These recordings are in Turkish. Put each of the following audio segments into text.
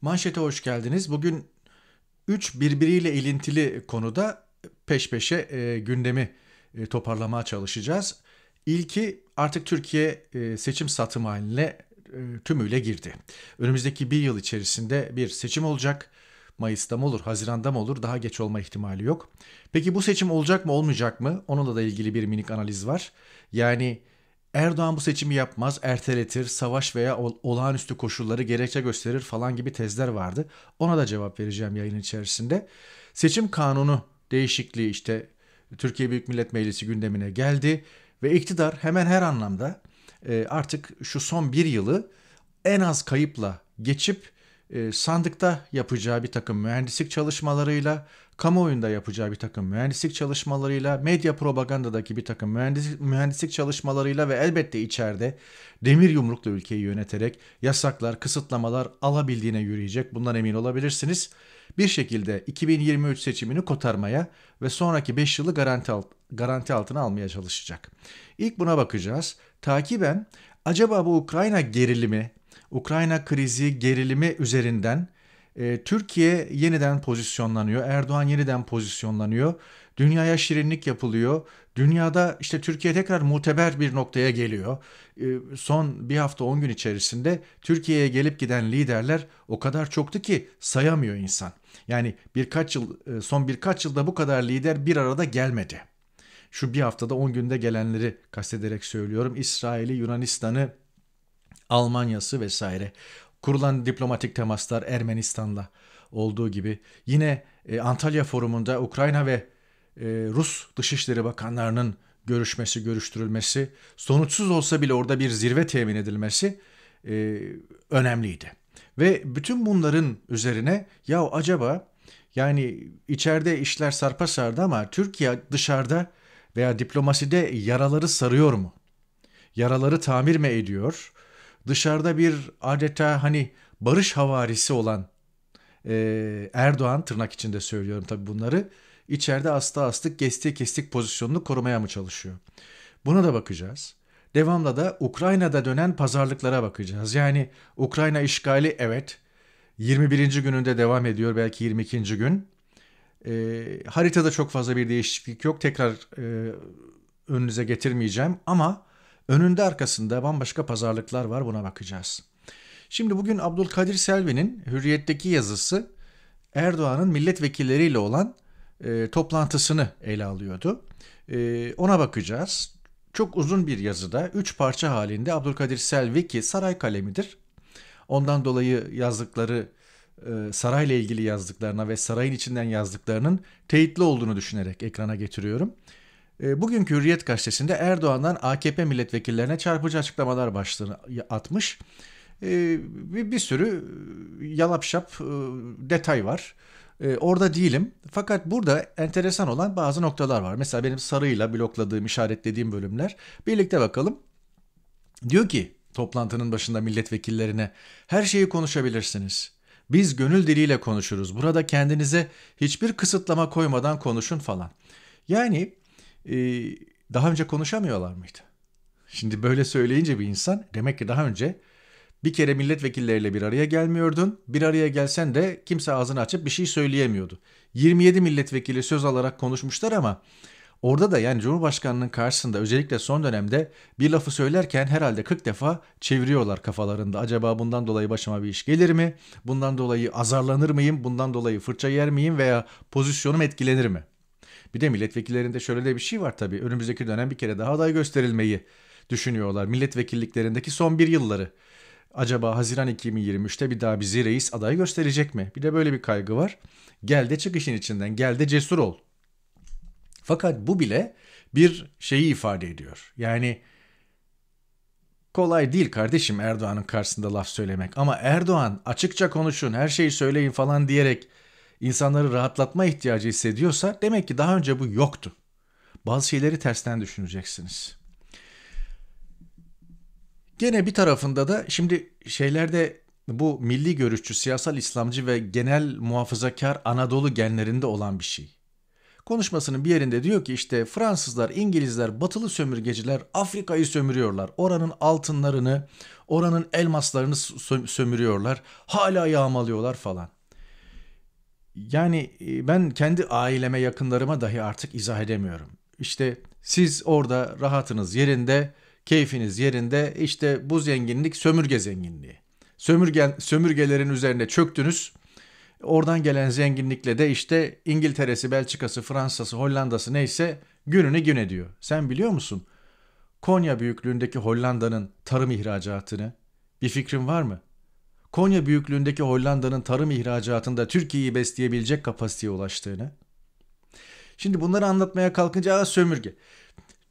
Manşete hoş geldiniz. Bugün 3 birbiriyle ilintili konuda peş peşe e, gündemi e, toparlamaya çalışacağız. İlki artık Türkiye e, seçim satım haline e, tümüyle girdi. Önümüzdeki bir yıl içerisinde bir seçim olacak. Mayıs'ta mı olur, Haziran'da mı olur daha geç olma ihtimali yok. Peki bu seçim olacak mı olmayacak mı? Onunla da ilgili bir minik analiz var. Yani Erdoğan bu seçimi yapmaz, erteletir, savaş veya olağanüstü koşulları gerekçe gösterir falan gibi tezler vardı. Ona da cevap vereceğim yayın içerisinde. Seçim kanunu değişikliği işte Türkiye Büyük Millet Meclisi gündemine geldi ve iktidar hemen her anlamda e, artık şu son bir yılı en az kayıpla geçip e, sandıkta yapacağı bir takım mühendislik çalışmalarıyla kamuoyunda yapacağı bir takım mühendislik çalışmalarıyla, medya propagandadaki bir takım mühendislik, mühendislik çalışmalarıyla ve elbette içeride demir yumrukla ülkeyi yöneterek yasaklar, kısıtlamalar alabildiğine yürüyecek. Bundan emin olabilirsiniz. Bir şekilde 2023 seçimini kotarmaya ve sonraki 5 yılı garanti, alt, garanti altına almaya çalışacak. İlk buna bakacağız. Takiben acaba bu Ukrayna gerilimi, Ukrayna krizi gerilimi üzerinden ee, Türkiye yeniden pozisyonlanıyor. Erdoğan yeniden pozisyonlanıyor. Dünyaya şirinlik yapılıyor. Dünyada işte Türkiye tekrar muteber bir noktaya geliyor. Ee, son bir hafta 10 gün içerisinde Türkiye'ye gelip giden liderler o kadar çoktu ki sayamıyor insan. Yani birkaç yıl e, son birkaç yılda bu kadar lider bir arada gelmedi. Şu bir haftada 10 günde gelenleri kastederek söylüyorum. İsrail'i, Yunanistan'ı, Almanya'sı vesaire. Kurulan diplomatik temaslar Ermenistan'la olduğu gibi yine e, Antalya forumunda Ukrayna ve e, Rus Dışişleri Bakanlarının görüşmesi, görüştürülmesi, sonuçsuz olsa bile orada bir zirve temin edilmesi e, önemliydi. Ve bütün bunların üzerine ya acaba yani içeride işler sarpa sardı ama Türkiye dışarıda veya diplomaside yaraları sarıyor mu? Yaraları tamir mi ediyor? dışarıda bir adeta hani barış havarisi olan e, Erdoğan tırnak içinde söylüyorum tabii bunları içeride asta astık kestiği kestik pozisyonunu korumaya mı çalışıyor? Buna da bakacağız. Devamla da Ukrayna'da dönen pazarlıklara bakacağız. Yani Ukrayna işgali evet 21. gününde devam ediyor belki 22. gün. E, haritada çok fazla bir değişiklik yok. Tekrar e, önünüze getirmeyeceğim ama Önünde arkasında bambaşka pazarlıklar var buna bakacağız. Şimdi bugün Abdülkadir Selvi'nin Hürriyet'teki yazısı Erdoğan'ın milletvekilleriyle olan e, toplantısını ele alıyordu. E, ona bakacağız. Çok uzun bir yazıda 3 parça halinde Abdülkadir Selvi ki saray kalemidir. Ondan dolayı yazdıkları e, sarayla ilgili yazdıklarına ve sarayın içinden yazdıklarının teyitli olduğunu düşünerek ekrana getiriyorum. Ee, bugünkü Hürriyet gazetesinde Erdoğan'dan AKP milletvekillerine çarpıcı açıklamalar başlığını atmış. Ee, bir sürü e, yalapşap e, detay var. Ee, orada değilim. Fakat burada enteresan olan bazı noktalar var. Mesela benim sarıyla blokladığım, işaretlediğim bölümler. Birlikte bakalım. Diyor ki toplantının başında milletvekillerine her şeyi konuşabilirsiniz. Biz gönül diliyle konuşuruz. Burada kendinize hiçbir kısıtlama koymadan konuşun falan. Yani ee, daha önce konuşamıyorlar mıydı? Şimdi böyle söyleyince bir insan demek ki daha önce bir kere milletvekilleriyle bir araya gelmiyordun. Bir araya gelsen de kimse ağzını açıp bir şey söyleyemiyordu. 27 milletvekili söz alarak konuşmuşlar ama orada da yani Cumhurbaşkanının karşısında özellikle son dönemde bir lafı söylerken herhalde 40 defa çeviriyorlar kafalarında. Acaba bundan dolayı başıma bir iş gelir mi? Bundan dolayı azarlanır mıyım? Bundan dolayı fırça yer miyim veya pozisyonum etkilenir mi? Bir de milletvekillerinde şöyle de bir şey var tabii. Önümüzdeki dönem bir kere daha aday gösterilmeyi düşünüyorlar. Milletvekilliklerindeki son bir yılları. Acaba Haziran 2023'te bir daha bizi reis aday gösterecek mi? Bir de böyle bir kaygı var. Gel de çık işin içinden. Gel de cesur ol. Fakat bu bile bir şeyi ifade ediyor. Yani kolay değil kardeşim Erdoğan'ın karşısında laf söylemek. Ama Erdoğan açıkça konuşun, her şeyi söyleyin falan diyerek insanları rahatlatma ihtiyacı hissediyorsa demek ki daha önce bu yoktu. Bazı şeyleri tersten düşüneceksiniz. Gene bir tarafında da şimdi şeylerde bu milli görüşçü, siyasal İslamcı ve genel muhafazakar Anadolu genlerinde olan bir şey. Konuşmasının bir yerinde diyor ki işte Fransızlar, İngilizler, batılı sömürgeciler Afrika'yı sömürüyorlar. Oranın altınlarını, oranın elmaslarını sömürüyorlar. Hala yağmalıyorlar falan. Yani e, ben kendi aileme, yakınlarıma dahi artık izah edemiyorum. İşte siz orada rahatınız yerinde, keyfiniz yerinde. işte bu zenginlik sömürge zenginliği. Sömürgen, sömürgelerin üzerine çöktünüz. Oradan gelen zenginlikle de işte İngiltere'si, Belçika'sı, Fransa'sı, Hollanda'sı neyse gününü gün ediyor. Sen biliyor musun? Konya büyüklüğündeki Hollanda'nın tarım ihracatını bir fikrin var mı? Konya büyüklüğündeki Hollanda'nın tarım ihracatında Türkiye'yi besleyebilecek kapasiteye ulaştığını. Şimdi bunları anlatmaya kalkınca Aa, sömürge.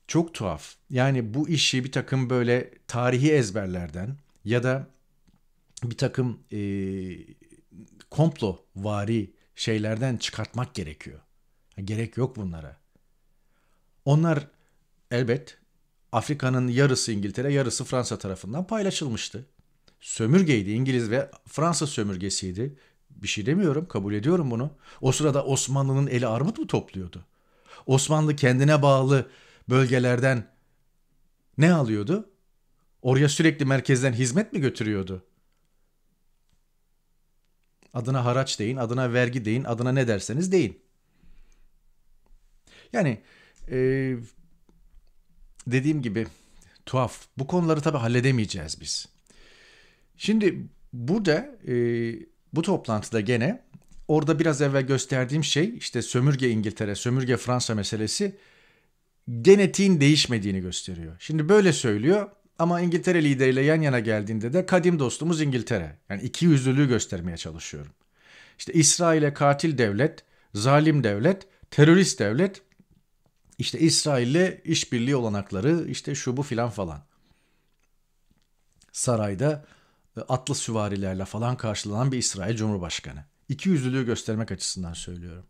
Çok tuhaf. Yani bu işi bir takım böyle tarihi ezberlerden ya da bir takım e, komplo vari şeylerden çıkartmak gerekiyor. Gerek yok bunlara. Onlar elbet Afrika'nın yarısı İngiltere, yarısı Fransa tarafından paylaşılmıştı sömürgeydi. İngiliz ve Fransa sömürgesiydi. Bir şey demiyorum, kabul ediyorum bunu. O sırada Osmanlı'nın eli armut mu topluyordu? Osmanlı kendine bağlı bölgelerden ne alıyordu? Oraya sürekli merkezden hizmet mi götürüyordu? Adına haraç deyin, adına vergi deyin, adına ne derseniz deyin. Yani e, dediğim gibi tuhaf. Bu konuları tabii halledemeyeceğiz biz. Şimdi burada e, bu toplantıda gene orada biraz evvel gösterdiğim şey işte sömürge İngiltere, sömürge Fransa meselesi genetiğin değişmediğini gösteriyor. Şimdi böyle söylüyor ama İngiltere lideriyle yan yana geldiğinde de kadim dostumuz İngiltere. Yani iki yüzlülüğü göstermeye çalışıyorum. İşte İsrail'e katil devlet, zalim devlet, terörist devlet, işte İsrail'le işbirliği olanakları, işte şu bu filan falan. Sarayda atlı süvarilerle falan karşılanan bir İsrail Cumhurbaşkanı. İki yüzlülüğü göstermek açısından söylüyorum.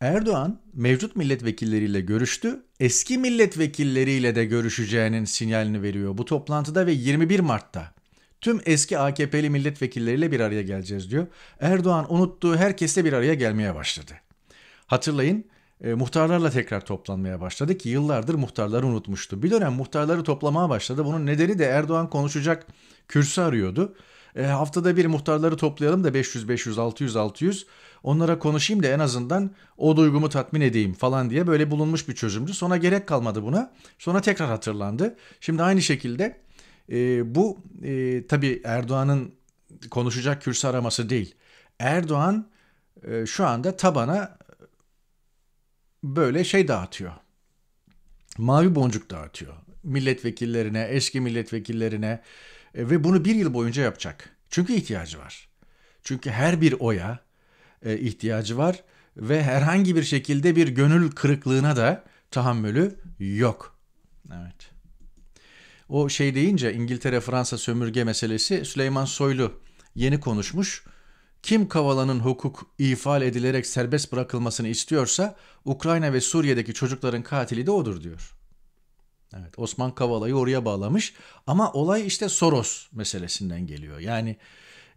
Erdoğan mevcut milletvekilleriyle görüştü. Eski milletvekilleriyle de görüşeceğinin sinyalini veriyor bu toplantıda ve 21 Mart'ta tüm eski AKP'li milletvekilleriyle bir araya geleceğiz diyor. Erdoğan unuttuğu herkesle bir araya gelmeye başladı. Hatırlayın e, muhtarlarla tekrar toplanmaya başladı ki yıllardır muhtarları unutmuştu. Bir dönem muhtarları toplamaya başladı. Bunun nedeni de Erdoğan konuşacak kürsü arıyordu. E, haftada bir muhtarları toplayalım da 500 500 600 600 onlara konuşayım da en azından o duygumu tatmin edeyim falan diye böyle bulunmuş bir çözümdü. Sonra gerek kalmadı buna. Sonra tekrar hatırlandı. Şimdi aynı şekilde e, bu e, tabii Erdoğan'ın konuşacak kürsü araması değil. Erdoğan e, şu anda tabana böyle şey dağıtıyor. Mavi boncuk dağıtıyor milletvekillerine, eski milletvekillerine e, ve bunu bir yıl boyunca yapacak. Çünkü ihtiyacı var. Çünkü her bir oya e, ihtiyacı var ve herhangi bir şekilde bir gönül kırıklığına da tahammülü yok. Evet. O şey deyince İngiltere Fransa sömürge meselesi Süleyman Soylu yeni konuşmuş kim Kavala'nın hukuk ifal edilerek serbest bırakılmasını istiyorsa Ukrayna ve Suriye'deki çocukların katili de odur diyor. Evet Osman Kavala'yı oraya bağlamış ama olay işte Soros meselesinden geliyor. Yani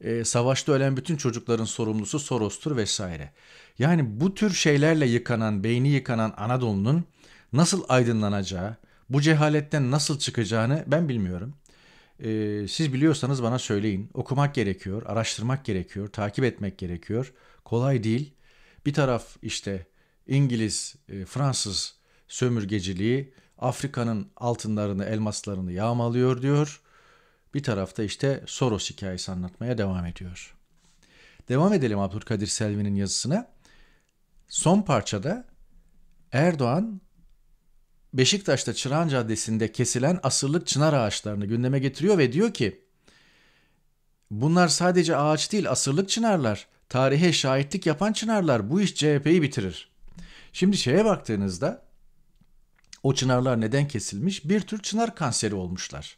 e, savaşta ölen bütün çocukların sorumlusu Soros'tur vesaire. Yani bu tür şeylerle yıkanan, beyni yıkanan Anadolu'nun nasıl aydınlanacağı, bu cehaletten nasıl çıkacağını ben bilmiyorum e, siz biliyorsanız bana söyleyin. Okumak gerekiyor, araştırmak gerekiyor, takip etmek gerekiyor. Kolay değil. Bir taraf işte İngiliz, e, Fransız sömürgeciliği Afrika'nın altınlarını, elmaslarını yağmalıyor diyor. Bir tarafta işte Soros hikayesi anlatmaya devam ediyor. Devam edelim Abdülkadir Selvi'nin yazısına. Son parçada Erdoğan Beşiktaş'ta Çırağan Caddesi'nde kesilen asırlık çınar ağaçlarını gündeme getiriyor ve diyor ki Bunlar sadece ağaç değil asırlık çınarlar. Tarihe şahitlik yapan çınarlar bu iş CHP'yi bitirir. Şimdi şeye baktığınızda o çınarlar neden kesilmiş? Bir tür çınar kanseri olmuşlar.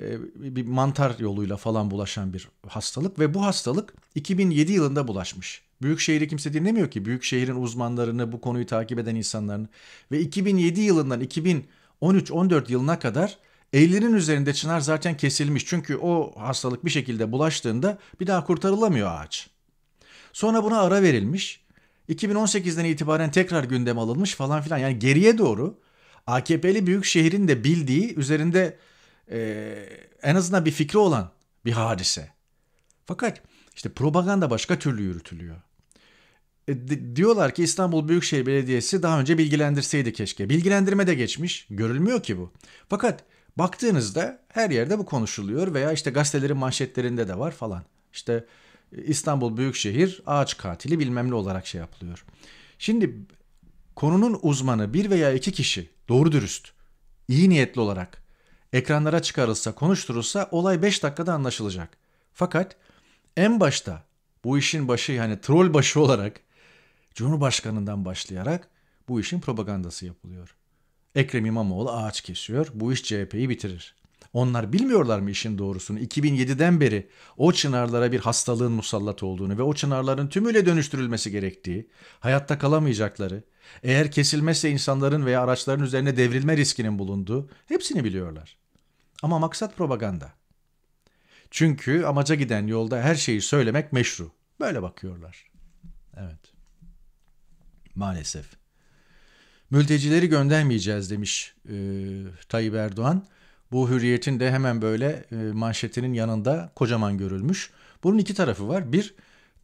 Ee, bir mantar yoluyla falan bulaşan bir hastalık ve bu hastalık 2007 yılında bulaşmış. Büyük şehri kimse dinlemiyor ki. Büyük şehrin uzmanlarını, bu konuyu takip eden insanlarını. Ve 2007 yılından 2013-14 yılına kadar 50'nin üzerinde çınar zaten kesilmiş. Çünkü o hastalık bir şekilde bulaştığında bir daha kurtarılamıyor ağaç. Sonra buna ara verilmiş. 2018'den itibaren tekrar gündem alınmış falan filan. Yani geriye doğru AKP'li büyük şehrin de bildiği üzerinde e, en azından bir fikri olan bir hadise. Fakat işte propaganda başka türlü yürütülüyor. E, diyorlar ki İstanbul Büyükşehir Belediyesi daha önce bilgilendirseydi keşke. Bilgilendirme de geçmiş. Görülmüyor ki bu. Fakat baktığınızda her yerde bu konuşuluyor veya işte gazetelerin manşetlerinde de var falan. İşte e, İstanbul Büyükşehir ağaç katili bilmem ne olarak şey yapılıyor. Şimdi konunun uzmanı bir veya iki kişi doğru dürüst, iyi niyetli olarak ekranlara çıkarılsa, konuşturulsa olay 5 dakikada anlaşılacak. Fakat en başta bu işin başı yani troll başı olarak Cumhurbaşkanından başlayarak bu işin propagandası yapılıyor. Ekrem İmamoğlu ağaç kesiyor, bu iş CHP'yi bitirir. Onlar bilmiyorlar mı işin doğrusunu? 2007'den beri o çınarlara bir hastalığın musallat olduğunu ve o çınarların tümüyle dönüştürülmesi gerektiği, hayatta kalamayacakları, eğer kesilmezse insanların veya araçların üzerine devrilme riskinin bulunduğu hepsini biliyorlar. Ama maksat propaganda. Çünkü amaca giden yolda her şeyi söylemek meşru. Böyle bakıyorlar. Evet maalesef. Mültecileri göndermeyeceğiz demiş e, Tayyip Erdoğan. Bu hürriyetin de hemen böyle e, manşetinin yanında kocaman görülmüş. Bunun iki tarafı var. Bir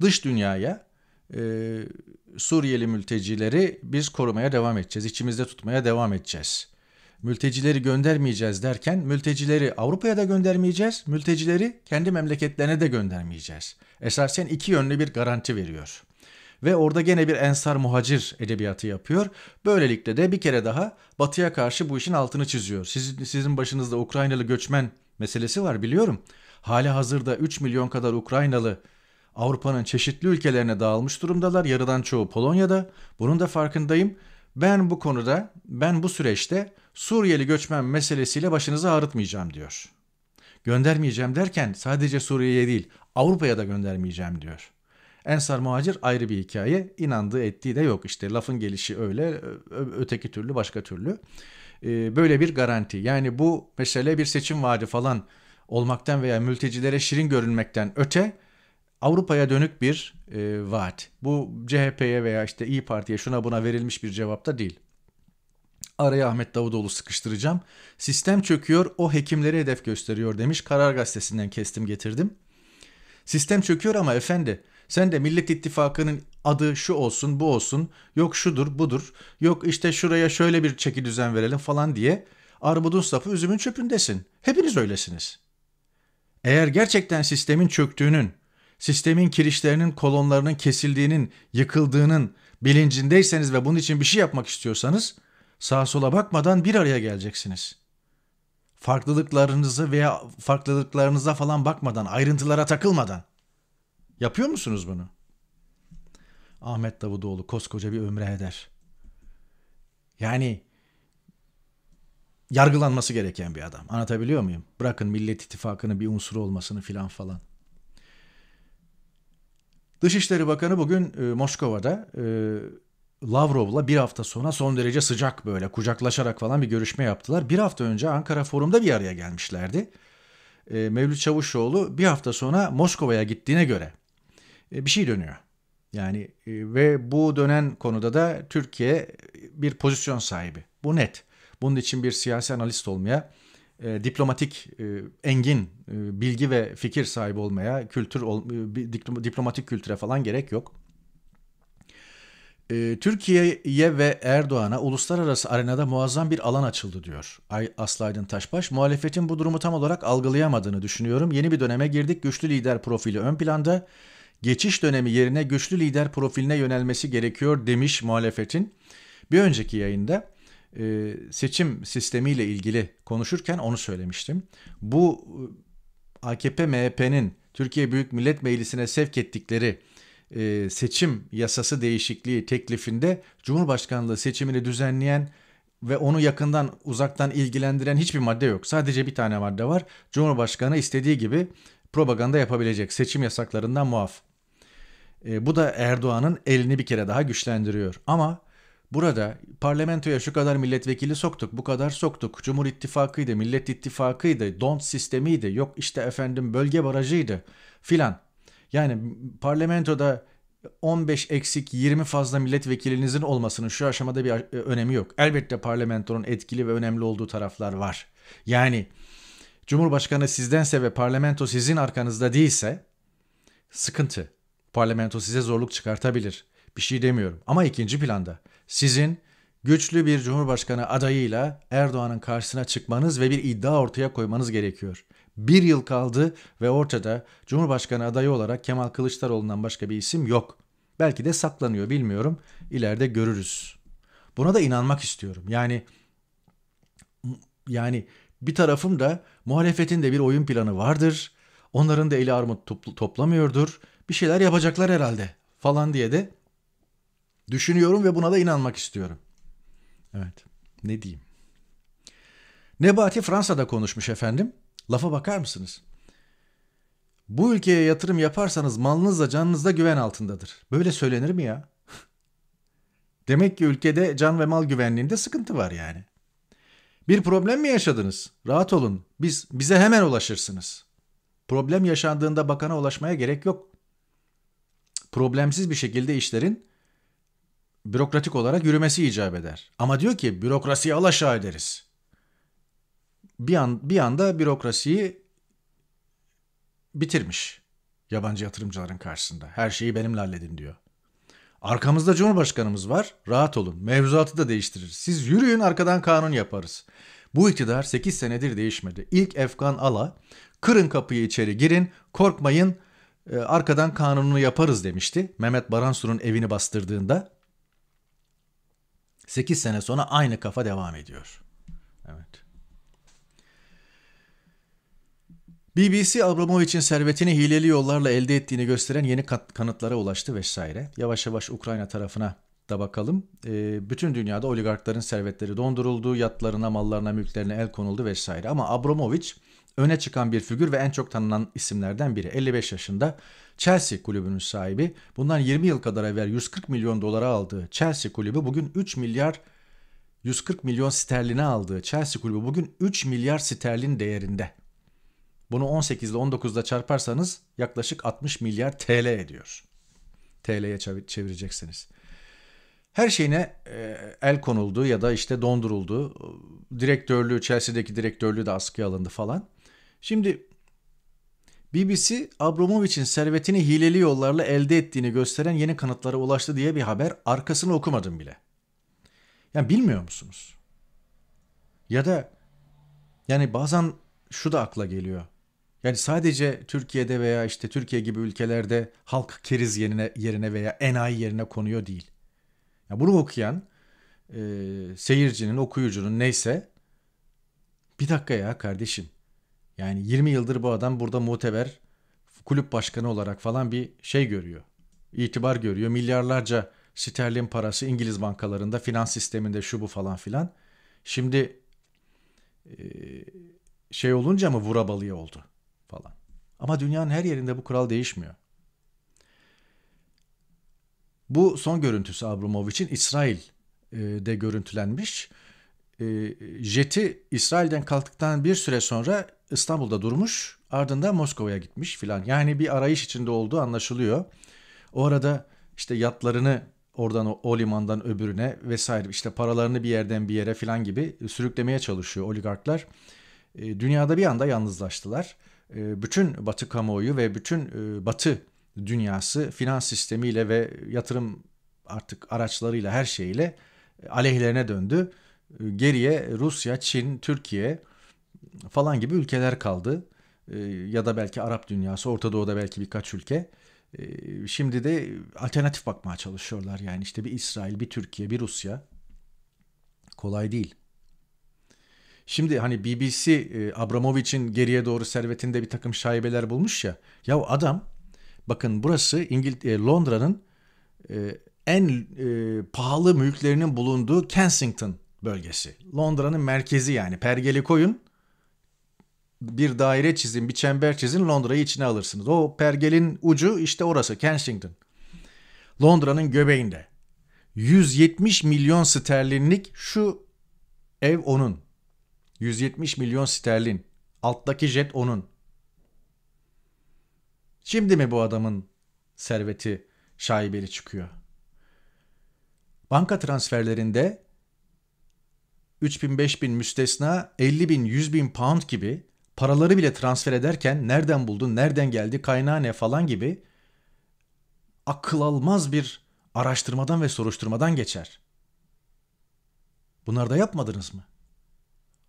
dış dünyaya e, Suriyeli mültecileri biz korumaya devam edeceğiz. İçimizde tutmaya devam edeceğiz. Mültecileri göndermeyeceğiz derken mültecileri Avrupa'ya da göndermeyeceğiz. Mültecileri kendi memleketlerine de göndermeyeceğiz. Esasen iki yönlü bir garanti veriyor ve orada gene bir ensar muhacir edebiyatı yapıyor. Böylelikle de bir kere daha batıya karşı bu işin altını çiziyor. Sizin, sizin başınızda Ukraynalı göçmen meselesi var biliyorum. Hali hazırda 3 milyon kadar Ukraynalı Avrupa'nın çeşitli ülkelerine dağılmış durumdalar. Yarıdan çoğu Polonya'da. Bunun da farkındayım. Ben bu konuda, ben bu süreçte Suriyeli göçmen meselesiyle başınızı ağrıtmayacağım diyor. Göndermeyeceğim derken sadece Suriye'ye değil Avrupa'ya da göndermeyeceğim diyor. Ensar muhacir ayrı bir hikaye. İnandığı ettiği de yok işte lafın gelişi öyle öteki türlü başka türlü. Ee, böyle bir garanti yani bu mesele bir seçim vaadi falan olmaktan veya mültecilere şirin görünmekten öte Avrupa'ya dönük bir e, vaat. Bu CHP'ye veya işte İyi Parti'ye şuna buna verilmiş bir cevap da değil. Araya Ahmet Davutoğlu sıkıştıracağım. Sistem çöküyor, o hekimleri hedef gösteriyor demiş. Karar Gazetesi'nden kestim getirdim. Sistem çöküyor ama efendi sen de Millet İttifakı'nın adı şu olsun bu olsun yok şudur budur yok işte şuraya şöyle bir çeki düzen verelim falan diye armudun sapı üzümün çöpündesin. Hepiniz öylesiniz. Eğer gerçekten sistemin çöktüğünün, sistemin kirişlerinin kolonlarının kesildiğinin, yıkıldığının bilincindeyseniz ve bunun için bir şey yapmak istiyorsanız sağa sola bakmadan bir araya geleceksiniz. Farklılıklarınızı veya farklılıklarınıza falan bakmadan, ayrıntılara takılmadan. Yapıyor musunuz bunu? Ahmet Davutoğlu koskoca bir ömre eder. Yani yargılanması gereken bir adam. Anlatabiliyor muyum? Bırakın Millet İttifakı'nın bir unsuru olmasını filan falan. Dışişleri Bakanı bugün e, Moskova'da e, Lavrov'la bir hafta sonra son derece sıcak böyle kucaklaşarak falan bir görüşme yaptılar. Bir hafta önce Ankara Forum'da bir araya gelmişlerdi. E, Mevlüt Çavuşoğlu bir hafta sonra Moskova'ya gittiğine göre e, bir şey dönüyor. Yani e, ve bu dönen konuda da Türkiye e, bir pozisyon sahibi. Bu net. Bunun için bir siyasi analist olmaya, diplomatik, engin bilgi ve fikir sahibi olmaya, kültür ol, diplomatik kültüre falan gerek yok. Türkiye'ye ve Erdoğan'a uluslararası arenada muazzam bir alan açıldı diyor Ay, Aslı Aydın Taşbaş. Muhalefetin bu durumu tam olarak algılayamadığını düşünüyorum. Yeni bir döneme girdik. Güçlü lider profili ön planda geçiş dönemi yerine güçlü lider profiline yönelmesi gerekiyor demiş muhalefetin. Bir önceki yayında e, seçim sistemiyle ilgili konuşurken onu söylemiştim. Bu e, AKP-MHP'nin Türkiye Büyük Millet Meclisi'ne sevk ettikleri e, seçim yasası değişikliği teklifinde Cumhurbaşkanlığı seçimini düzenleyen ve onu yakından uzaktan ilgilendiren hiçbir madde yok. Sadece bir tane madde var. Cumhurbaşkanı istediği gibi propaganda yapabilecek. Seçim yasaklarından muaf. E, bu da Erdoğan'ın elini bir kere daha güçlendiriyor. Ama burada parlamentoya şu kadar milletvekili soktuk, bu kadar soktuk. Cumhur İttifakı'ydı, Millet İttifakı'ydı, DONT sistemiydi, yok işte efendim bölge barajıydı filan. Yani parlamentoda 15 eksik 20 fazla milletvekilinizin olmasının şu aşamada bir e, önemi yok. Elbette parlamentonun etkili ve önemli olduğu taraflar var. Yani Cumhurbaşkanı sizdense ve parlamento sizin arkanızda değilse sıkıntı parlamento size zorluk çıkartabilir. Bir şey demiyorum. Ama ikinci planda sizin güçlü bir cumhurbaşkanı adayıyla Erdoğan'ın karşısına çıkmanız ve bir iddia ortaya koymanız gerekiyor. Bir yıl kaldı ve ortada Cumhurbaşkanı adayı olarak Kemal Kılıçdaroğlu'ndan başka bir isim yok. Belki de saklanıyor bilmiyorum. İleride görürüz. Buna da inanmak istiyorum. Yani yani bir tarafım da muhalefetin de bir oyun planı vardır. Onların da eli armut toplamıyordur bir şeyler yapacaklar herhalde falan diye de düşünüyorum ve buna da inanmak istiyorum. Evet ne diyeyim. Nebati Fransa'da konuşmuş efendim. Lafa bakar mısınız? Bu ülkeye yatırım yaparsanız malınızla canınız da güven altındadır. Böyle söylenir mi ya? Demek ki ülkede can ve mal güvenliğinde sıkıntı var yani. Bir problem mi yaşadınız? Rahat olun. Biz bize hemen ulaşırsınız. Problem yaşandığında bakana ulaşmaya gerek yok problemsiz bir şekilde işlerin bürokratik olarak yürümesi icap eder. Ama diyor ki bürokrasiyi alaşağı ederiz. Bir, an, bir anda bürokrasiyi bitirmiş yabancı yatırımcıların karşısında. Her şeyi benimle halledin diyor. Arkamızda Cumhurbaşkanımız var. Rahat olun. Mevzuatı da değiştirir. Siz yürüyün arkadan kanun yaparız. Bu iktidar 8 senedir değişmedi. İlk Efkan Ala, kırın kapıyı içeri girin, korkmayın, e, arkadan kanununu yaparız demişti. Mehmet Baransur'un evini bastırdığında 8 sene sonra aynı kafa devam ediyor. Evet. BBC Abramovich'in servetini hileli yollarla elde ettiğini gösteren yeni kanıtlara ulaştı vesaire. Yavaş yavaş Ukrayna tarafına da bakalım. E, bütün dünyada oligarkların servetleri donduruldu, yatlarına, mallarına, mülklerine el konuldu vesaire. Ama Abramovich öne çıkan bir figür ve en çok tanınan isimlerden biri. 55 yaşında Chelsea kulübünün sahibi. Bundan 20 yıl kadar evvel 140 milyon dolara aldığı Chelsea kulübü bugün 3 milyar 140 milyon sterline aldığı Chelsea kulübü bugün 3 milyar sterlin değerinde. Bunu 18 ile 19'da çarparsanız yaklaşık 60 milyar TL ediyor. TL'ye çevireceksiniz. Her şeyine e, el konuldu ya da işte donduruldu. Direktörlüğü, Chelsea'deki direktörlüğü de askıya alındı falan. Şimdi BBC Abramovich'in servetini hileli yollarla elde ettiğini gösteren yeni kanıtlara ulaştı diye bir haber arkasını okumadım bile. Yani bilmiyor musunuz? Ya da yani bazen şu da akla geliyor. Yani sadece Türkiye'de veya işte Türkiye gibi ülkelerde halk keriz yerine, yerine veya enayi yerine konuyor değil. Yani bunu okuyan e, seyircinin, okuyucunun neyse bir dakika ya kardeşim yani 20 yıldır bu adam burada muteber kulüp başkanı olarak falan bir şey görüyor. İtibar görüyor. Milyarlarca sterlin parası İngiliz bankalarında, finans sisteminde şu bu falan filan. Şimdi şey olunca mı vura balıya oldu falan. Ama dünyanın her yerinde bu kural değişmiyor. Bu son görüntüsü Abramovich'in İsrail'de görüntülenmiş. Ee, jeti İsrail'den kalktıktan bir süre sonra İstanbul'da durmuş ardından Moskova'ya gitmiş filan. Yani bir arayış içinde olduğu anlaşılıyor. O arada işte yatlarını oradan o, limandan öbürüne vesaire işte paralarını bir yerden bir yere filan gibi sürüklemeye çalışıyor oligarklar. Ee, dünyada bir anda yalnızlaştılar. Ee, bütün batı kamuoyu ve bütün e, batı dünyası finans sistemiyle ve yatırım artık araçlarıyla her şeyle aleyhlerine döndü Geriye Rusya, Çin, Türkiye falan gibi ülkeler kaldı. E, ya da belki Arap dünyası, Orta Doğu'da belki birkaç ülke. E, şimdi de alternatif bakmaya çalışıyorlar. Yani işte bir İsrail, bir Türkiye, bir Rusya. Kolay değil. Şimdi hani BBC e, Abramovich'in geriye doğru servetinde bir takım şaibeler bulmuş ya. Ya adam bakın burası İngil Londra'nın en pahalı mülklerinin bulunduğu Kensington bölgesi. Londra'nın merkezi yani. Pergeli koyun. Bir daire çizin, bir çember çizin Londra'yı içine alırsınız. O pergelin ucu işte orası Kensington. Londra'nın göbeğinde. 170 milyon sterlinlik şu ev onun. 170 milyon sterlin. Alttaki jet onun. Şimdi mi bu adamın serveti şaibeli çıkıyor? Banka transferlerinde 3000-5000 müstesna 50.000-100.000 pound gibi paraları bile transfer ederken nereden buldun, nereden geldi, kaynağı ne falan gibi akıl almaz bir araştırmadan ve soruşturmadan geçer. Bunları da yapmadınız mı?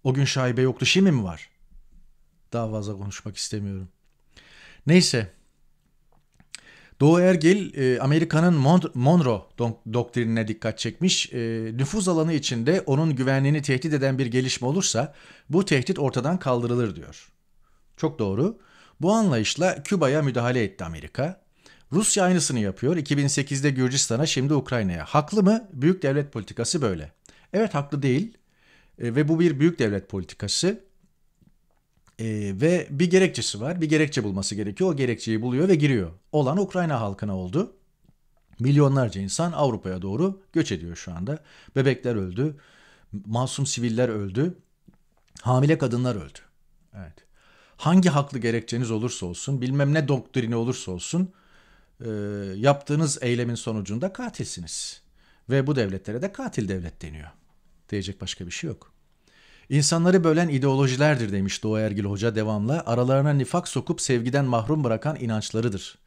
O gün şaibe yoktu şimdi mi var? Daha fazla konuşmak istemiyorum. Neyse Doğu Ergil e, Amerika'nın Monroe doktrinine dikkat çekmiş. E, nüfuz alanı içinde onun güvenliğini tehdit eden bir gelişme olursa bu tehdit ortadan kaldırılır diyor. Çok doğru. Bu anlayışla Küba'ya müdahale etti Amerika. Rusya aynısını yapıyor. 2008'de Gürcistan'a şimdi Ukrayna'ya. Haklı mı? Büyük devlet politikası böyle. Evet haklı değil e, ve bu bir büyük devlet politikası. E, ve bir gerekçesi var. Bir gerekçe bulması gerekiyor. O gerekçeyi buluyor ve giriyor. Olan Ukrayna halkına oldu. Milyonlarca insan Avrupa'ya doğru göç ediyor şu anda. Bebekler öldü. Masum siviller öldü. Hamile kadınlar öldü. Evet. Hangi haklı gerekçeniz olursa olsun, bilmem ne doktrini olursa olsun, e, yaptığınız eylemin sonucunda katilsiniz. Ve bu devletlere de katil devlet deniyor. Diyecek başka bir şey yok. İnsanları bölen ideolojilerdir demiş Doğa Ergil Hoca devamlı Aralarına nifak sokup sevgiden mahrum bırakan inançlarıdır.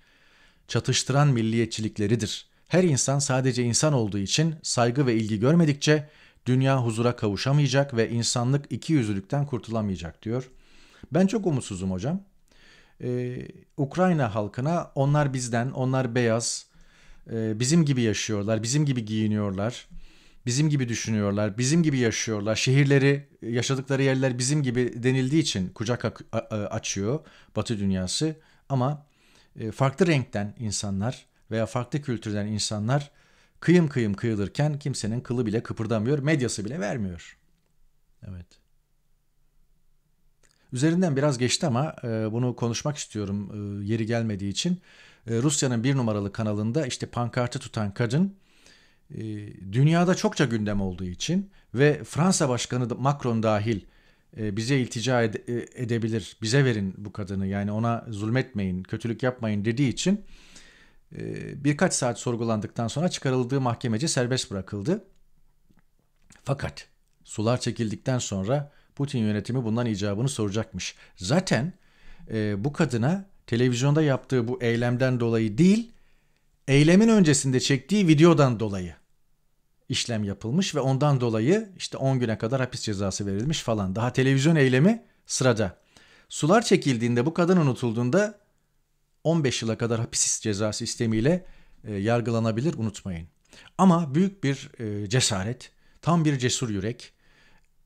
Çatıştıran milliyetçilikleridir. Her insan sadece insan olduğu için saygı ve ilgi görmedikçe dünya huzura kavuşamayacak ve insanlık iki yüzlülükten kurtulamayacak diyor. Ben çok umutsuzum hocam. Ee, Ukrayna halkına onlar bizden, onlar beyaz, e, bizim gibi yaşıyorlar, bizim gibi giyiniyorlar bizim gibi düşünüyorlar, bizim gibi yaşıyorlar. Şehirleri, yaşadıkları yerler bizim gibi denildiği için kucak açıyor Batı dünyası. Ama e, farklı renkten insanlar veya farklı kültürden insanlar kıyım kıyım kıyılırken kimsenin kılı bile kıpırdamıyor, medyası bile vermiyor. Evet. Üzerinden biraz geçti ama e, bunu konuşmak istiyorum e, yeri gelmediği için. Rusya'nın bir numaralı kanalında işte pankartı tutan kadın ee, dünyada çokça gündem olduğu için ve Fransa Başkanı Macron dahil e, bize iltica e, edebilir, bize verin bu kadını yani ona zulmetmeyin, kötülük yapmayın dediği için e, birkaç saat sorgulandıktan sonra çıkarıldığı mahkemece serbest bırakıldı. Fakat sular çekildikten sonra Putin yönetimi bundan icabını soracakmış. Zaten bu kadına televizyonda yaptığı bu eylemden dolayı değil, eylemin öncesinde çektiği videodan dolayı işlem yapılmış ve ondan dolayı işte 10 güne kadar hapis cezası verilmiş falan. Daha televizyon eylemi sırada. Sular çekildiğinde bu kadın unutulduğunda 15 yıla kadar hapis cezası istemiyle e, yargılanabilir unutmayın. Ama büyük bir e, cesaret, tam bir cesur yürek.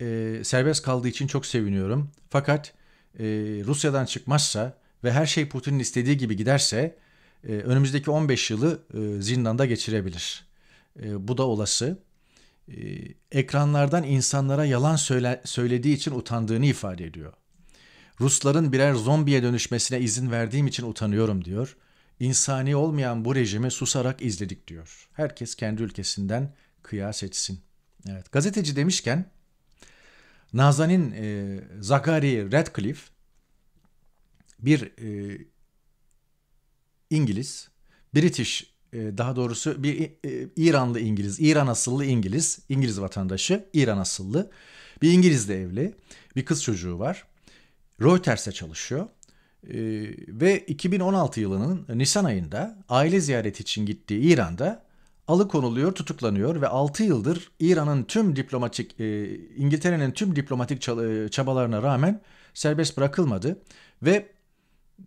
E, serbest kaldığı için çok seviniyorum. Fakat e, Rusya'dan çıkmazsa ve her şey Putin'in istediği gibi giderse e, önümüzdeki 15 yılı e, zindanda geçirebilir. E, bu da olası. E, ekranlardan insanlara yalan söyle, söylediği için utandığını ifade ediyor. Rusların birer zombiye dönüşmesine izin verdiğim için utanıyorum diyor. İnsani olmayan bu rejimi susarak izledik diyor. Herkes kendi ülkesinden kıyas etsin. Evet, gazeteci demişken Nazanin e, Zachary Radcliffe bir e, İngiliz, British e, daha doğrusu bir e, İranlı İngiliz, İran asıllı İngiliz, İngiliz vatandaşı, İran asıllı. Bir İngilizle evli, bir kız çocuğu var. Reuters'e çalışıyor. E, ve 2016 yılının Nisan ayında aile ziyareti için gittiği İran'da alıkonuluyor, tutuklanıyor ve 6 yıldır İran'ın tüm diplomatik, İngiltere'nin tüm diplomatik çabalarına rağmen serbest bırakılmadı ve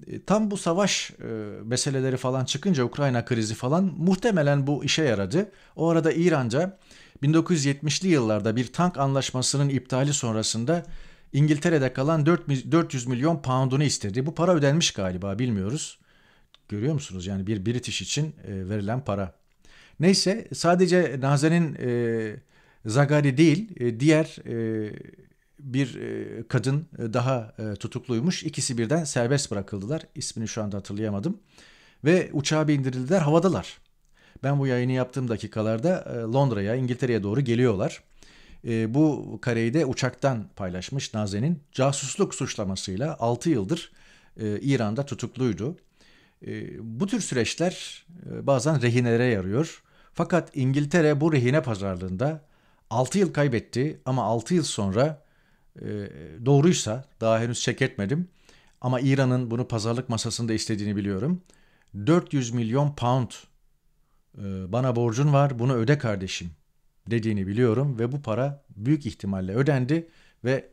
e, tam bu savaş e, meseleleri falan çıkınca Ukrayna krizi falan muhtemelen bu işe yaradı. O arada İranca 1970'li yıllarda bir tank anlaşmasının iptali sonrasında İngiltere'de kalan 4, 400 milyon poundunu istedi. Bu para ödenmiş galiba bilmiyoruz. Görüyor musunuz yani bir British için e, verilen para. Neyse sadece Nazen'in Zagari değil diğer bir e, kadın e, daha e, tutukluymuş. İkisi birden serbest bırakıldılar. İsmini şu anda hatırlayamadım. Ve uçağa bindirildiler havadalar. Ben bu yayını yaptığım dakikalarda Londra'ya, İngiltere'ye doğru geliyorlar. Bu kareyi de uçaktan paylaşmış Naze'nin casusluk suçlamasıyla 6 yıldır İran'da tutukluydu. Bu tür süreçler bazen rehinelere yarıyor. Fakat İngiltere bu rehine pazarlığında 6 yıl kaybetti ama 6 yıl sonra ee, doğruysa daha henüz çek etmedim ama İran'ın bunu pazarlık masasında istediğini biliyorum. 400 milyon pound e, bana borcun var bunu öde kardeşim dediğini biliyorum ve bu para büyük ihtimalle ödendi ve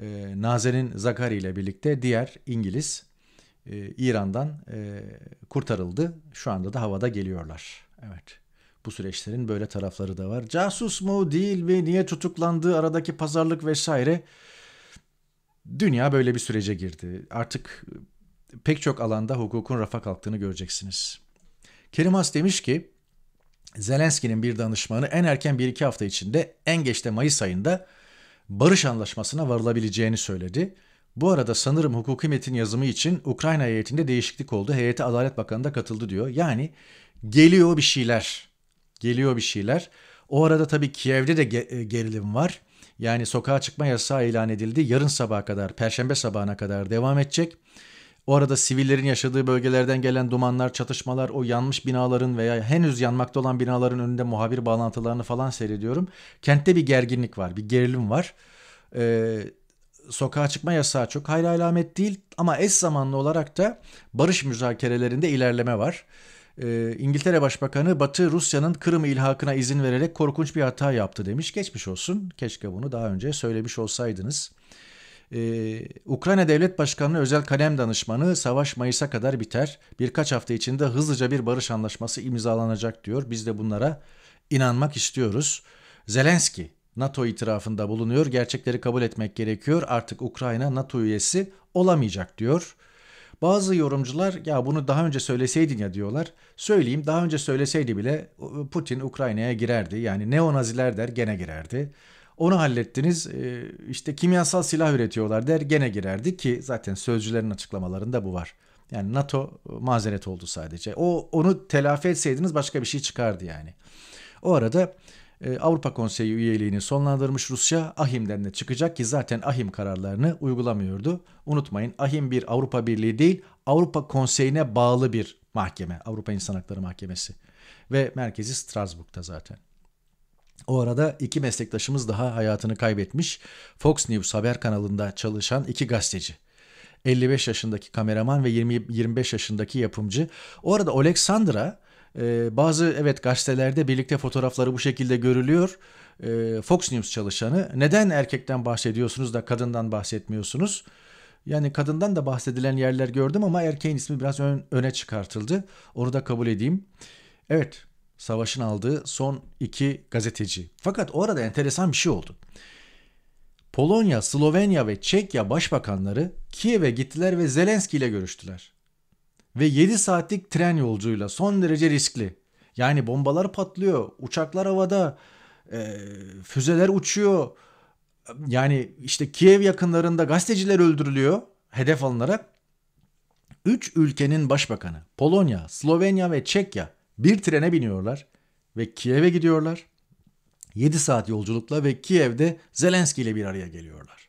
e, Nazen'in Zakari ile birlikte diğer İngiliz e, İran'dan e, kurtarıldı. Şu anda da havada geliyorlar. Evet bu süreçlerin böyle tarafları da var. Casus mu değil mi? Niye tutuklandığı aradaki pazarlık vesaire. Dünya böyle bir sürece girdi. Artık pek çok alanda hukukun rafa kalktığını göreceksiniz. Kerim Has demiş ki Zelenski'nin bir danışmanı en erken 1-2 hafta içinde en geç de Mayıs ayında barış anlaşmasına varılabileceğini söyledi. Bu arada sanırım hukuki metin yazımı için Ukrayna heyetinde değişiklik oldu. Heyete Adalet Bakanı da katıldı diyor. Yani geliyor bir şeyler. Geliyor bir şeyler. O arada tabii Kiev'de de e, gerilim var. Yani sokağa çıkma yasağı ilan edildi. Yarın sabaha kadar, perşembe sabahına kadar devam edecek. O arada sivillerin yaşadığı bölgelerden gelen dumanlar, çatışmalar, o yanmış binaların veya henüz yanmakta olan binaların önünde muhabir bağlantılarını falan seyrediyorum. Kentte bir gerginlik var, bir gerilim var. Ee, sokağa çıkma yasağı çok hayra alamet değil ama eş zamanlı olarak da barış müzakerelerinde ilerleme var e, İngiltere Başbakanı Batı Rusya'nın Kırım ilhakına izin vererek korkunç bir hata yaptı demiş. Geçmiş olsun. Keşke bunu daha önce söylemiş olsaydınız. Ee, Ukrayna Devlet Başkanı özel kalem danışmanı savaş Mayıs'a kadar biter. Birkaç hafta içinde hızlıca bir barış anlaşması imzalanacak diyor. Biz de bunlara inanmak istiyoruz. Zelenski NATO itirafında bulunuyor. Gerçekleri kabul etmek gerekiyor. Artık Ukrayna NATO üyesi olamayacak diyor. Bazı yorumcular ya bunu daha önce söyleseydin ya diyorlar. Söyleyeyim daha önce söyleseydi bile Putin Ukrayna'ya girerdi. Yani neonaziler der gene girerdi. Onu hallettiniz e, işte kimyasal silah üretiyorlar der gene girerdi ki zaten sözcülerin açıklamalarında bu var. Yani NATO mazeret oldu sadece. O onu telafi etseydiniz başka bir şey çıkardı yani. O arada ee, Avrupa Konseyi üyeliğini sonlandırmış Rusya ahimden de çıkacak ki zaten ahim kararlarını uygulamıyordu. Unutmayın ahim bir Avrupa Birliği değil Avrupa Konseyi'ne bağlı bir mahkeme Avrupa İnsan Hakları Mahkemesi ve merkezi Strasbourg'da zaten. O arada iki meslektaşımız daha hayatını kaybetmiş. Fox News haber kanalında çalışan iki gazeteci. 55 yaşındaki kameraman ve 20, 25 yaşındaki yapımcı. O arada Alexandra ee, bazı evet gazetelerde birlikte fotoğrafları bu şekilde görülüyor. Ee, Fox News çalışanı neden erkekten bahsediyorsunuz da kadından bahsetmiyorsunuz? Yani kadından da bahsedilen yerler gördüm ama erkeğin ismi biraz ön, öne çıkartıldı. Onu da kabul edeyim. Evet savaşın aldığı son iki gazeteci. Fakat orada enteresan bir şey oldu. Polonya, Slovenya ve Çekya başbakanları Kiev'e gittiler ve Zelenski ile görüştüler ve 7 saatlik tren yolculuğuyla son derece riskli. Yani bombalar patlıyor, uçaklar havada, e, füzeler uçuyor. Yani işte Kiev yakınlarında gazeteciler öldürülüyor hedef alınarak. 3 ülkenin başbakanı Polonya, Slovenya ve Çekya bir trene biniyorlar ve Kiev'e gidiyorlar. 7 saat yolculukla ve Kiev'de Zelenski ile bir araya geliyorlar.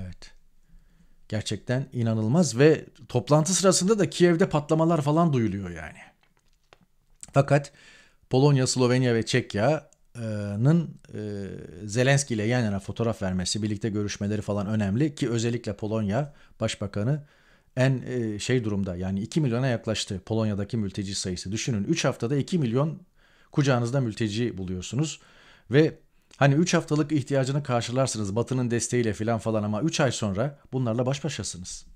Evet. Gerçekten inanılmaz ve toplantı sırasında da Kiev'de patlamalar falan duyuluyor yani. Fakat Polonya, Slovenya ve Çekya'nın e, Zelenski ile yan yana fotoğraf vermesi, birlikte görüşmeleri falan önemli ki özellikle Polonya Başbakanı en e, şey durumda yani 2 milyona yaklaştı Polonya'daki mülteci sayısı. Düşünün 3 haftada 2 milyon kucağınızda mülteci buluyorsunuz ve Hani 3 haftalık ihtiyacını karşılarsınız batının desteğiyle filan falan ama 3 ay sonra bunlarla baş başasınız.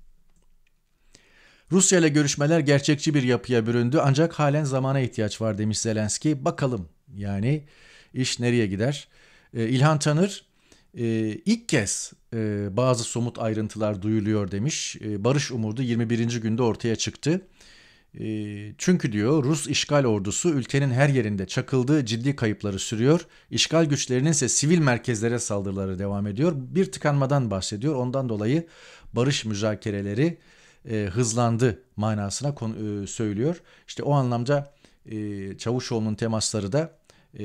Rusya ile görüşmeler gerçekçi bir yapıya büründü ancak halen zamana ihtiyaç var demiş Zelenski. Bakalım yani iş nereye gider? Ee, İlhan Tanır ee, ilk kez e, bazı somut ayrıntılar duyuluyor demiş. Ee, barış umudu 21. günde ortaya çıktı. Ee, çünkü diyor Rus işgal ordusu ülkenin her yerinde çakıldığı ciddi kayıpları sürüyor. İşgal güçlerinin ise sivil merkezlere saldırıları devam ediyor. Bir tıkanmadan bahsediyor. Ondan dolayı barış müzakereleri e, hızlandı manasına konu, e, söylüyor. İşte o anlamda e, Çavuşoğlu'nun temasları da e,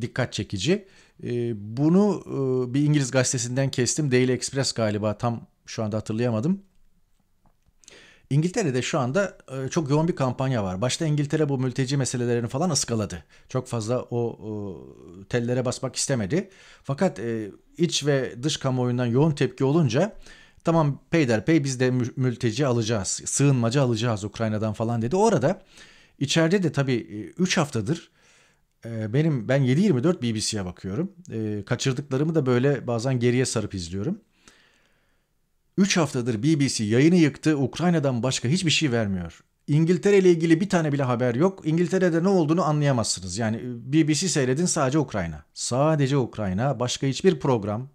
dikkat çekici. E, bunu e, bir İngiliz gazetesinden kestim. Daily Express galiba tam şu anda hatırlayamadım. İngiltere'de şu anda e, çok yoğun bir kampanya var. Başta İngiltere bu mülteci meselelerini falan ıskaladı. Çok fazla o, o tellere basmak istemedi. Fakat e, iç ve dış kamuoyundan yoğun tepki olunca tamam peyderpey biz de mülteci alacağız, sığınmacı alacağız Ukrayna'dan falan dedi. Orada içeride de tabii 3 e, haftadır e, benim ben 7-24 BBC'ye bakıyorum. E, kaçırdıklarımı da böyle bazen geriye sarıp izliyorum. 3 haftadır BBC yayını yıktı. Ukrayna'dan başka hiçbir şey vermiyor. İngiltere ile ilgili bir tane bile haber yok. İngiltere'de ne olduğunu anlayamazsınız. Yani ıı, BBC seyredin sadece Ukrayna. Sadece Ukrayna. Başka hiçbir program,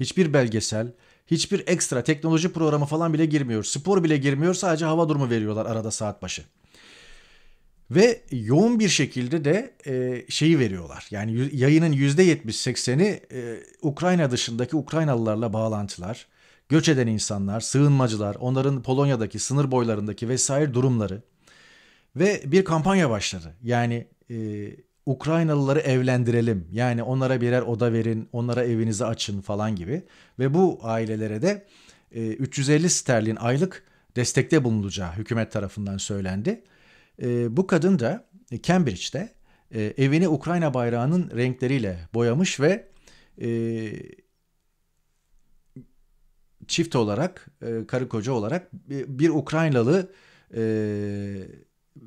hiçbir belgesel, hiçbir ekstra teknoloji programı falan bile girmiyor. Spor bile girmiyor. Sadece hava durumu veriyorlar arada saat başı. Ve yoğun bir şekilde de şeyi veriyorlar. Yani yayının %70-80'i e, Ukrayna dışındaki Ukraynalılarla bağlantılar göç eden insanlar, sığınmacılar, onların Polonya'daki sınır boylarındaki vesaire durumları ve bir kampanya başladı. Yani e, Ukraynalıları evlendirelim. Yani onlara birer oda verin, onlara evinizi açın falan gibi. Ve bu ailelere de e, 350 sterlin aylık destekte bulunulacağı hükümet tarafından söylendi. E, bu kadın da e, Cambridge'de e, evini Ukrayna bayrağının renkleriyle boyamış ve e, çift olarak e, karı koca olarak bir Ukraynalı e,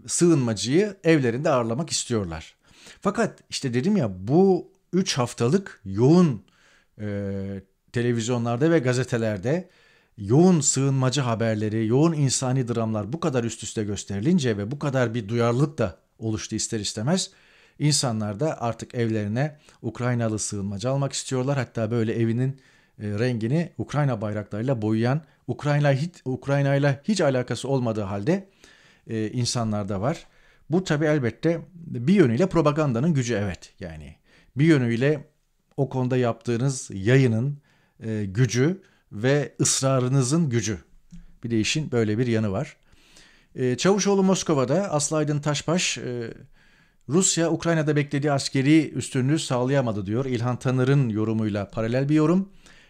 sığınmacıyı evlerinde ağırlamak istiyorlar. Fakat işte dedim ya bu 3 haftalık yoğun e, televizyonlarda ve gazetelerde yoğun sığınmacı haberleri, yoğun insani dramlar bu kadar üst üste gösterilince ve bu kadar bir duyarlılık da oluştu ister istemez. İnsanlar da artık evlerine Ukraynalı sığınmacı almak istiyorlar. Hatta böyle evinin e, rengini Ukrayna bayraklarıyla boyayan Ukrayna hiç Ukrayna ile hiç alakası olmadığı halde e, insanlarda var. Bu tabi elbette bir yönüyle propagandanın gücü evet yani bir yönüyle o konuda yaptığınız yayının e, gücü ve ısrarınızın gücü. Bir de işin böyle bir yanı var. E, Çavuşoğlu Moskova'da Aslaydın Taşbaş e, Rusya Ukrayna'da beklediği askeri üstünlüğü sağlayamadı diyor. İlhan Tanır'ın yorumuyla paralel bir yorum.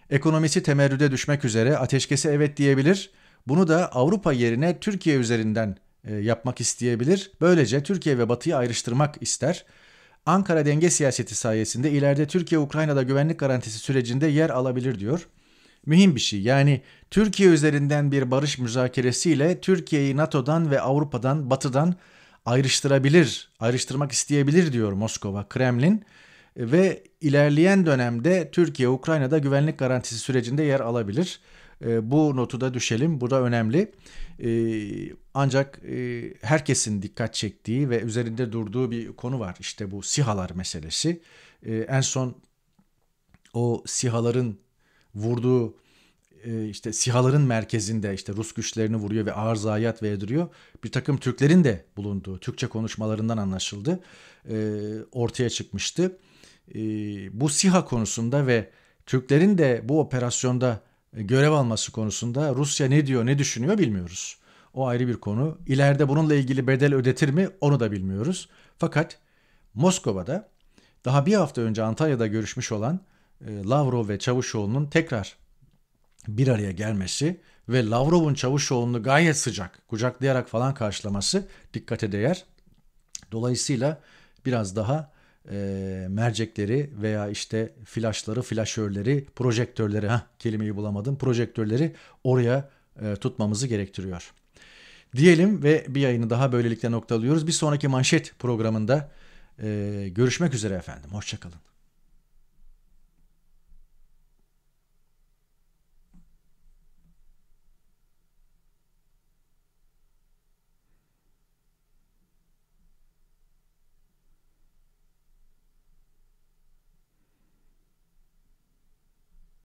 Ekonomisi temerrüde düşmek üzere ateşkesi evet diyebilir. Bunu da Avrupa yerine Türkiye üzerinden e, yapmak isteyebilir. Böylece Türkiye ve Batı'yı ayrıştırmak ister. Ankara denge siyaseti sayesinde ileride Türkiye Ukrayna'da güvenlik garantisi sürecinde yer alabilir diyor. Mühim bir şey yani Türkiye üzerinden bir barış müzakeresiyle Türkiye'yi NATO'dan ve Avrupa'dan, Batı'dan ayrıştırabilir, ayrıştırmak isteyebilir diyor Moskova, Kremlin ve ilerleyen dönemde Türkiye Ukrayna'da güvenlik garantisi sürecinde yer alabilir. Ee, bu notu da düşelim. Bu da önemli. Ee, ancak e, herkesin dikkat çektiği ve üzerinde durduğu bir konu var. İşte bu sihalar meselesi. Ee, en son o sihaların vurduğu e, işte sihaların merkezinde işte Rus güçlerini vuruyor ve ağır zayiat verdiriyor. Bir takım Türklerin de bulunduğu Türkçe konuşmalarından anlaşıldı. E, ortaya çıkmıştı. Ee, bu SİHA konusunda ve Türklerin de bu operasyonda e, görev alması konusunda Rusya ne diyor ne düşünüyor bilmiyoruz. O ayrı bir konu. İleride bununla ilgili bedel ödetir mi onu da bilmiyoruz. Fakat Moskova'da daha bir hafta önce Antalya'da görüşmüş olan e, Lavrov ve Çavuşoğlu'nun tekrar bir araya gelmesi ve Lavrov'un Çavuşoğlu'nu gayet sıcak kucaklayarak falan karşılaması dikkate değer. Dolayısıyla biraz daha e, mercekleri veya işte flaşları, flaşörleri, projektörleri, ha kelimeyi bulamadım, projektörleri oraya e, tutmamızı gerektiriyor. Diyelim ve bir yayını daha böylelikle noktalıyoruz. Bir sonraki manşet programında e, görüşmek üzere efendim. Hoşçakalın.